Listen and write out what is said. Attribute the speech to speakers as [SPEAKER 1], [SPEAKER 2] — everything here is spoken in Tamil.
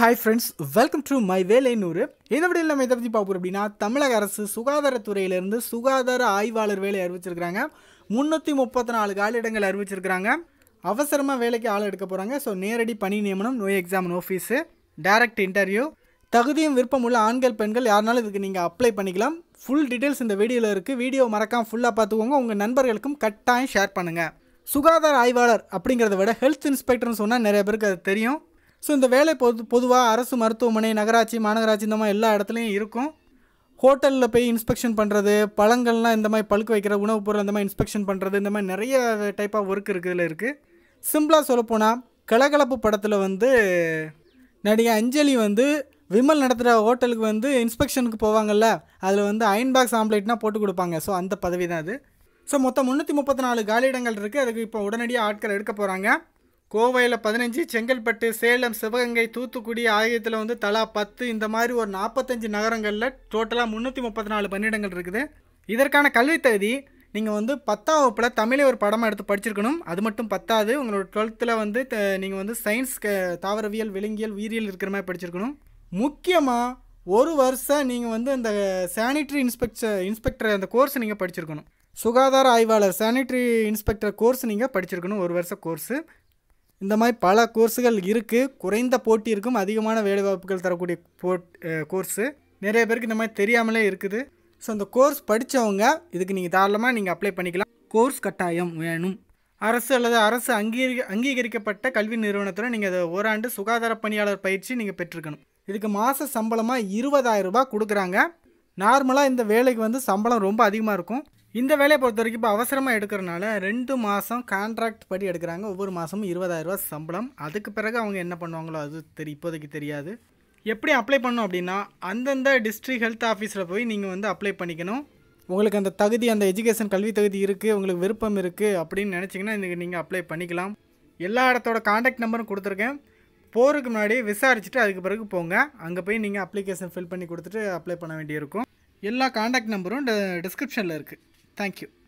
[SPEAKER 1] Hi friends welcome to my வேலை நூறு இந்த விட நம்ம இதை பற்றி பார்ப்போம் அப்படின்னா தமிழக அரசு சுகாதாரத்துறையிலேருந்து சுகாதார ஆய்வாளர் வேலை அறிவிச்சிருக்கிறாங்க முந்நூற்றி முப்பத்தி நாலு காலிடங்கள் அறிவிச்சிருக்கிறாங்க அவசரமாக வேலைக்கு ஆள் எடுக்க போகிறாங்க ஸோ நேரடி பணி நியமனம் நோய் எக்ஸாம் ஆஃபீஸு டைரக்ட் இன்டர்வியூ தகுதியும் விருப்பம் உள்ள ஆண்கள் பெண்கள் யாருனாலும் இதுக்கு நீங்கள் அப்ளை பண்ணிக்கலாம் ஃபுல் டீட்டெயில்ஸ் இந்த வீடியோவில் இருக்குது வீடியோ மறக்காமல் ஃபுல்லாக பார்த்துக்கோங்க உங்கள் நண்பர்களுக்கும் கட்டாயம் ஷேர் பண்ணுங்கள் சுகாதார ஆய்வாளர் அப்படிங்கிறத விட ஹெல்த் இன்ஸ்பெக்டர்னு சொன்னால் நிறைய பேருக்கு அது தெரியும் ஸோ இந்த வேலை பொது பொதுவாக அரசு மருத்துவமனை நகராட்சி மாநகராட்சி இந்த மாதிரி எல்லா இடத்துலையும் இருக்கும் ஹோட்டலில் போய் இன்ஸ்பெக்ஷன் பண்ணுறது பழங்கள்லாம் இந்த மாதிரி பழுக்க வைக்கிற உணவுப் பொருள் இந்த மாதிரி இன்ஸ்பெக்ஷன் பண்ணுறது இந்த மாதிரி நிறைய டைப் ஆஃப் ஒர்க் இருக்குதுல இருக்குது சிம்பிளாக சொல்லப்போனால் கலகலப்பு படத்தில் வந்து நடிகை அஞ்சலி வந்து விமல் நடத்துகிற ஹோட்டலுக்கு வந்து இன்ஸ்பெக்ஷனுக்கு போவாங்கள்ல அதில் வந்து அயன் பாக்ஸ் ஆம்லேட்னா போட்டு கொடுப்பாங்க ஸோ அந்த பதவி தான் அது ஸோ மொத்தம் முந்நூற்றி முப்பத்தி நாலு காலியிடங்கள் இருக்குது அதுக்கு இப்போ உடனடியாக ஆட்கள் எடுக்க போகிறாங்க கோவையில் பதினஞ்சு செங்கல்பட்டு சேலம் சிவகங்கை தூத்துக்குடி ஆகியத்தில் வந்து தலா பத்து இந்த மாதிரி ஒரு நாற்பத்தஞ்சு நகரங்களில் டோட்டலாக முந்நூற்றி முப்பத்தி நாலு பன்னிடங்கள் இருக்குது இதற்கான கல்வித் தகுதி நீங்கள் வந்து பத்தாம் வகுப்பில் தமிழை ஒரு படமாக எடுத்து படிச்சிருக்கணும் அது மட்டும் பத்தாது உங்களோட டுவெல்த்தில் வந்து நீங்கள் வந்து சயின்ஸ் தாவரவியல் விலங்கியல் உயிரியல் இருக்கிற மாதிரி படிச்சிருக்கணும் முக்கியமாக ஒரு வருஷம் நீங்கள் வந்து இந்த சானிட்ரி இன்ஸ்பெக்ட இன்ஸ்பெக்டர் அந்த கோர்ஸ் நீங்கள் படிச்சிருக்கணும் சுகாதார ஆய்வாளர் சானிட்ரி இன்ஸ்பெக்டர் கோர்ஸ் நீங்கள் படிச்சிருக்கணும் ஒரு வருஷம் கோர்ஸு இந்த மாதிரி பல கோர்ஸுகள் இருக்குது குறைந்த போட்டி இருக்கும் அதிகமான வேலைவாய்ப்புகள் தரக்கூடிய போட் கோர்ஸு நிறைய பேருக்கு இந்த மாதிரி தெரியாமலே இருக்குது ஸோ அந்த கோர்ஸ் படித்தவங்க இதுக்கு நீங்கள் தாராளமாக நீங்கள் அப்ளை பண்ணிக்கலாம் கோர்ஸ் கட்டாயம் வேணும் அரசு அல்லது அரசு அங்கீகரி அங்கீகரிக்கப்பட்ட கல்வி நிறுவனத்தில் நீங்கள் அதை ஓராண்டு சுகாதார பணியாளர் பயிற்சி நீங்கள் பெற்றுக்கணும் இதுக்கு மாத சம்பளமாக இருபதாயிரம் ரூபாய் கொடுக்குறாங்க நார்மலாக இந்த வேலைக்கு வந்து சம்பளம் ரொம்ப அதிகமாக இருக்கும் இந்த வேலையை பொறுத்த வரைக்கும் இப்போ அவசரமாக எடுக்கிறனால ரெண்டு மாதம் கான்ட்ராக்ட் படி எடுக்கிறாங்க ஒவ்வொரு மாதமும் இருபதாயிரரூவா சம்பளம் அதுக்கு பிறகு அவங்க என்ன பண்ணுவாங்களோ அது தெரியும் இப்போதைக்கு தெரியாது எப்படி அப்ளை பண்ணோம் அப்படின்னா அந்தந்த டிஸ்ட்ரிக்ட் ஹெல்த் ஆஃபீஸில் போய் நீங்கள் வந்து அப்ளை பண்ணிக்கணும் உங்களுக்கு அந்த தகுதி அந்த எஜுகேஷன் கல்வி தகுதி இருக்குது உங்களுக்கு விருப்பம் இருக்குது அப்படின்னு நினச்சிங்கன்னா இன்றைக்கி நீங்கள் அப்ளை பண்ணிக்கலாம் எல்லா இடத்தோட காண்டாக்ட் நம்பரும் கொடுத்துருக்கேன் போகிறதுக்கு முன்னாடி விசாரிச்சுட்டு அதுக்கு பிறகு போங்க அங்கே போய் நீங்கள் அப்ளிகேஷன் ஃபில் பண்ணி கொடுத்துட்டு அப்ளை பண்ண வேண்டியிருக்கும் எல்லா காண்டாக்ட் நம்பரும் டிஸ்கிரிப்ஷனில் இருக்குது Thank you.